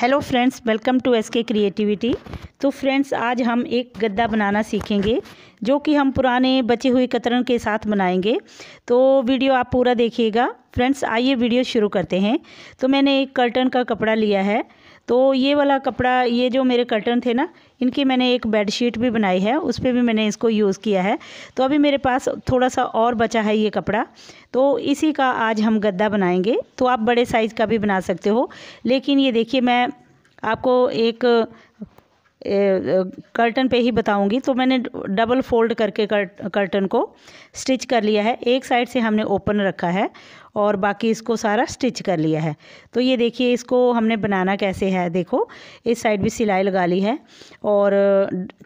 hello friends welcome to sk creativity तो friends आज हम एक गद्दा बनाना सीखेंगे जो कि हम पुराने बचे हुए कतरन के साथ बनाएंगे तो वीडियो आप पूरा देखिएगा फ्रेंड्स आइए वीडियो शुरू करते हैं तो मैंने एक कर्टन का कपड़ा लिया है तो ये वाला कपड़ा ये जो मेरे कर्टन थे ना इनकी मैंने एक बेडशीट भी बनाई है उस पर भी मैंने इसको यूज़ किया है तो अभी मेरे पास थोड़ा सा और बचा है ये कपड़ा तो इसी का आज हम गद्दा बनाएंगे तो आप बड़े साइज़ का भी बना सकते हो लेकिन ये देखिए मैं आपको एक कर्टन पे ही बताऊंगी तो मैंने डबल फोल्ड करके कर्टन को स्टिच कर लिया है एक साइड से हमने ओपन रखा है और बाकी इसको सारा स्टिच कर लिया है तो ये देखिए इसको हमने बनाना कैसे है देखो इस साइड भी सिलाई लगा ली है और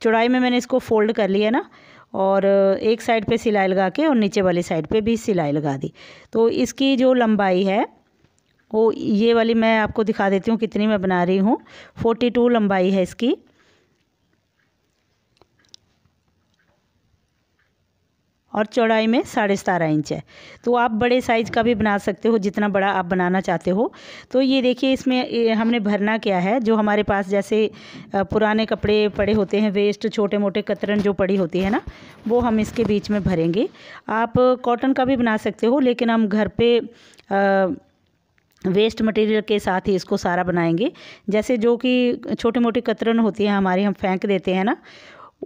चौड़ाई में मैंने इसको फोल्ड कर लिया ना और एक साइड पे सिलाई लगा के और नीचे वाली साइड पे भी सिलाई लगा दी तो इसकी जो लंबाई है वो ये वाली मैं आपको दिखा देती हूँ कितनी मैं बना रही हूँ फोर्टी टू लंबाई है इसकी और चौड़ाई में साढ़े सतारह इंच है तो आप बड़े साइज़ का भी बना सकते हो जितना बड़ा आप बनाना चाहते हो तो ये देखिए इसमें हमने भरना क्या है जो हमारे पास जैसे पुराने कपड़े पड़े होते हैं वेस्ट छोटे मोटे कतरन जो पड़ी होती है ना वो हम इसके बीच में भरेंगे आप कॉटन का भी बना सकते हो लेकिन हम घर पर वेस्ट मटेरियल के साथ ही इसको सारा बनाएंगे जैसे जो कि छोटे मोटे कतरन होती हैं हमारे हम फेंक देते हैं ना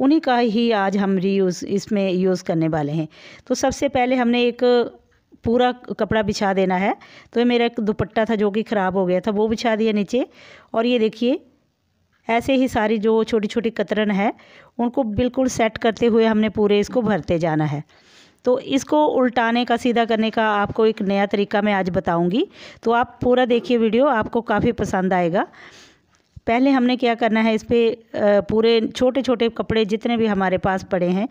उन्हीं का ही आज हम रीयूज़ इसमें यूज़ करने वाले हैं तो सबसे पहले हमने एक पूरा कपड़ा बिछा देना है तो ये मेरा एक दुपट्टा था जो कि ख़राब हो गया था वो बिछा दिया नीचे और ये देखिए ऐसे ही सारी जो छोटी छोटी कतरन है उनको बिल्कुल सेट करते हुए हमने पूरे इसको भरते जाना है तो इसको उल्टाने का सीधा करने का आपको एक नया तरीका मैं आज बताऊंगी तो आप पूरा देखिए वीडियो आपको काफ़ी पसंद आएगा पहले हमने क्या करना है इस पर पूरे छोटे छोटे कपड़े जितने भी हमारे पास पड़े हैं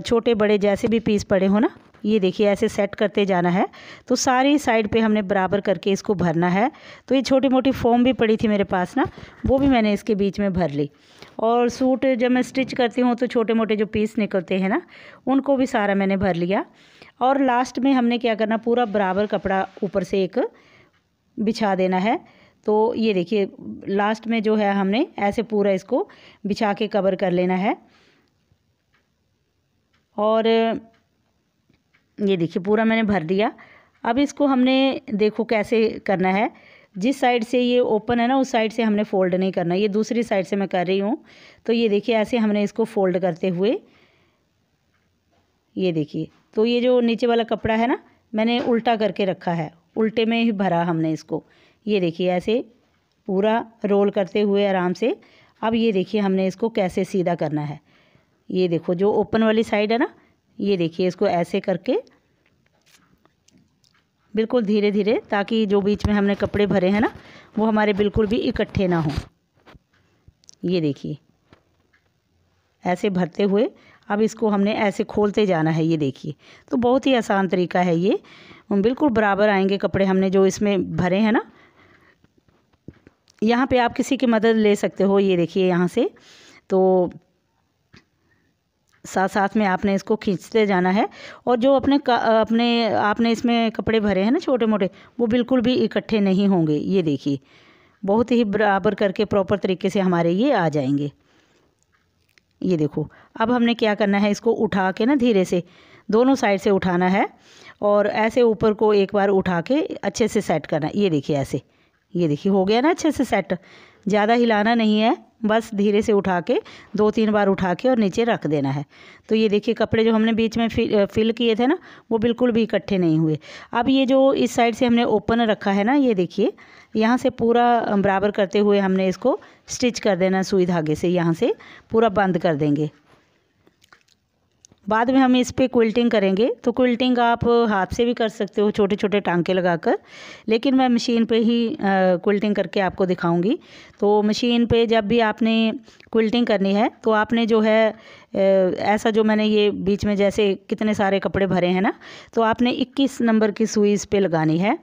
छोटे बड़े जैसे भी पीस पड़े हो ना ये देखिए ऐसे सेट करते जाना है तो सारी साइड पे हमने बराबर करके इसको भरना है तो ये छोटी मोटी फॉर्म भी पड़ी थी मेरे पास ना वो भी मैंने इसके बीच में भर ली और सूट जब मैं स्टिच करती हूँ तो छोटे मोटे जो पीस निकलते हैं ना उनको भी सारा मैंने भर लिया और लास्ट में हमने क्या करना पूरा बराबर कपड़ा ऊपर से एक बिछा देना है तो ये देखिए लास्ट में जो है हमने ऐसे पूरा इसको बिछा के कवर कर लेना है और ये देखिए पूरा मैंने भर दिया अब इसको हमने देखो कैसे करना है जिस साइड से ये ओपन है ना उस साइड से हमने फ़ोल्ड नहीं करना ये दूसरी साइड से मैं कर रही हूँ तो ये देखिए ऐसे हमने इसको फ़ोल्ड करते हुए ये देखिए तो ये जो नीचे वाला कपड़ा है ना मैंने उल्टा करके रखा है उल्टे में ही भरा हमने इसको ये देखिए ऐसे पूरा रोल करते हुए आराम से अब ये देखिए हमने इसको कैसे सीधा करना है ये देखो जो ओपन वाली साइड है ना ये देखिए इसको ऐसे करके बिल्कुल धीरे धीरे ताकि जो बीच में हमने कपड़े भरे हैं ना वो हमारे बिल्कुल भी इकट्ठे ना हों ये देखिए ऐसे भरते हुए अब इसको हमने ऐसे खोलते जाना है ये देखिए तो बहुत ही आसान तरीका है ये बिल्कुल बराबर आएंगे कपड़े हमने जो इसमें भरे हैं ना यहाँ पे आप किसी की मदद ले सकते हो ये देखिए यहाँ से तो साथ साथ में आपने इसको खींचते जाना है और जो अपने अपने आपने इसमें कपड़े भरे हैं ना छोटे मोटे वो बिल्कुल भी इकट्ठे नहीं होंगे ये देखिए बहुत ही बराबर करके प्रॉपर तरीके से हमारे ये आ जाएंगे ये देखो अब हमने क्या करना है इसको उठा के ना धीरे से दोनों साइड से उठाना है और ऐसे ऊपर को एक बार उठा के अच्छे से सेट करना ये देखिए ऐसे ये देखिए हो गया ना अच्छे से सेट ज़्यादा हिलाना नहीं है बस धीरे से उठा के दो तीन बार उठा के और नीचे रख देना है तो ये देखिए कपड़े जो हमने बीच में फिल फिल किए थे ना वो बिल्कुल भी इकट्ठे नहीं हुए अब ये जो इस साइड से हमने ओपन रखा है ना ये देखिए यहाँ से पूरा बराबर करते हुए हमने इसको स्टिच कर देना सुई धागे से यहाँ से पूरा बंद कर देंगे बाद में हम इस पर क्विल्टिंग करेंगे तो क्विल्टिंग आप हाथ से भी कर सकते हो छोटे छोटे टांके लगाकर लेकिन मैं मशीन पे ही क्विल्टिंग करके आपको दिखाऊंगी तो मशीन पे जब भी आपने क्विल्टिंग करनी है तो आपने जो है ऐसा जो मैंने ये बीच में जैसे कितने सारे कपड़े भरे हैं ना तो आपने इक्कीस नंबर की सुई इस पर लगानी है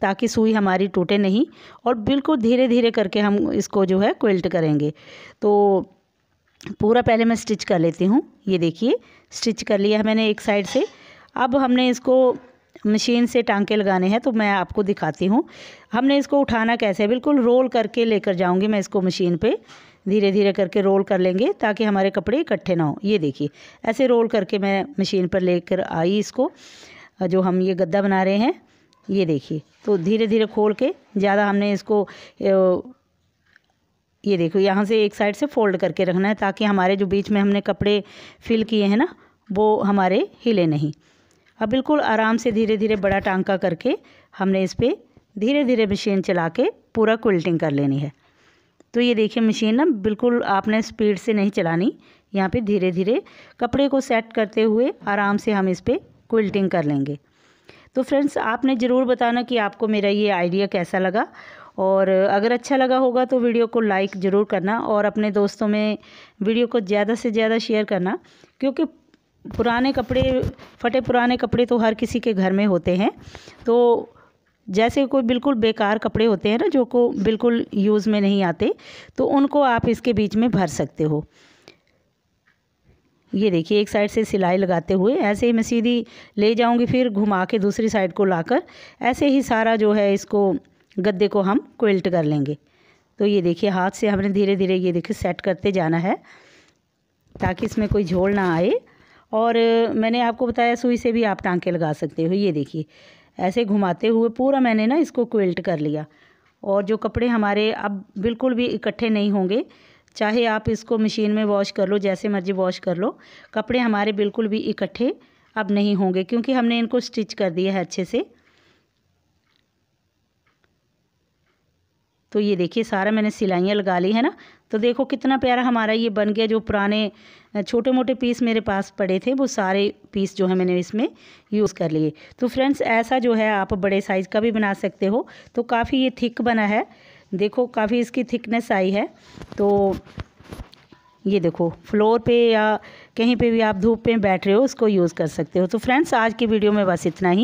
ताकि सुई हमारी टूटे नहीं और बिल्कुल धीरे धीरे करके हम इसको जो है क्विल्ट करेंगे तो पूरा पहले मैं स्टिच कर लेती हूँ ये देखिए स्टिच कर लिया है मैंने एक साइड से अब हमने इसको मशीन से टांके लगाने हैं तो मैं आपको दिखाती हूँ हमने इसको उठाना कैसे है बिल्कुल रोल करके लेकर जाऊँगी मैं इसको मशीन पे धीरे धीरे करके रोल कर लेंगे ताकि हमारे कपड़े इकट्ठे ना हो ये देखिए ऐसे रोल करके मैं मशीन पर लेकर आई इसको जो हम ये गद्दा बना रहे हैं ये देखिए तो धीरे धीरे खोल के ज़्यादा हमने इसको ये देखो यहाँ से एक साइड से फोल्ड करके रखना है ताकि हमारे जो बीच में हमने कपड़े फिल किए हैं ना वो हमारे हिले नहीं अब बिल्कुल आराम से धीरे धीरे बड़ा टांका करके हमने इस पर धीरे धीरे मशीन चला के पूरा क्विल्टिंग कर लेनी है तो ये देखिए मशीन ना बिल्कुल आपने स्पीड से नहीं चलानी यहाँ पे धीरे धीरे कपड़े को सेट करते हुए आराम से हम इस पर क्विल्टिंग कर लेंगे तो फ्रेंड्स आपने ज़रूर बताना कि आपको मेरा ये आइडिया कैसा लगा और अगर अच्छा लगा होगा तो वीडियो को लाइक ज़रूर करना और अपने दोस्तों में वीडियो को ज़्यादा से ज़्यादा शेयर करना क्योंकि पुराने कपड़े फटे पुराने कपड़े तो हर किसी के घर में होते हैं तो जैसे कोई बिल्कुल बेकार कपड़े होते हैं ना जो को बिल्कुल यूज़ में नहीं आते तो उनको आप इसके बीच में भर सकते हो ये देखिए एक साइड से सिलाई लगाते हुए ऐसे ही मैं सीधी ले जाऊंगी फिर घुमा के दूसरी साइड को लाकर ऐसे ही सारा जो है इसको गद्दे को हम क्विल्ट कर लेंगे तो ये देखिए हाथ से हमने धीरे धीरे ये देखिए सेट करते जाना है ताकि इसमें कोई झोल ना आए और मैंने आपको बताया सुई से भी आप टांके लगा सकते हो ये देखिए ऐसे घुमाते हुए पूरा मैंने ना इसको क्विल्ट कर लिया और जो कपड़े हमारे अब बिल्कुल भी इकट्ठे नहीं होंगे चाहे आप इसको मशीन में वॉश कर लो जैसे मर्ज़ी वॉश कर लो कपड़े हमारे बिल्कुल भी इकट्ठे अब नहीं होंगे क्योंकि हमने इनको स्टिच कर दिया है अच्छे से तो ये देखिए सारा मैंने सिलाइयाँ लगा ली है ना तो देखो कितना प्यारा हमारा ये बन गया जो पुराने छोटे मोटे पीस मेरे पास पड़े थे वो सारे पीस जो है मैंने इसमें यूज़ कर लिए तो फ्रेंड्स ऐसा जो है आप बड़े साइज़ का भी बना सकते हो तो काफ़ी ये थिक बना है देखो काफ़ी इसकी थिकनेस आई है तो ये देखो फ्लोर पे या कहीं पे भी आप धूप पे बैठ रहे हो उसको यूज़ कर सकते हो तो फ्रेंड्स आज की वीडियो में बस इतना ही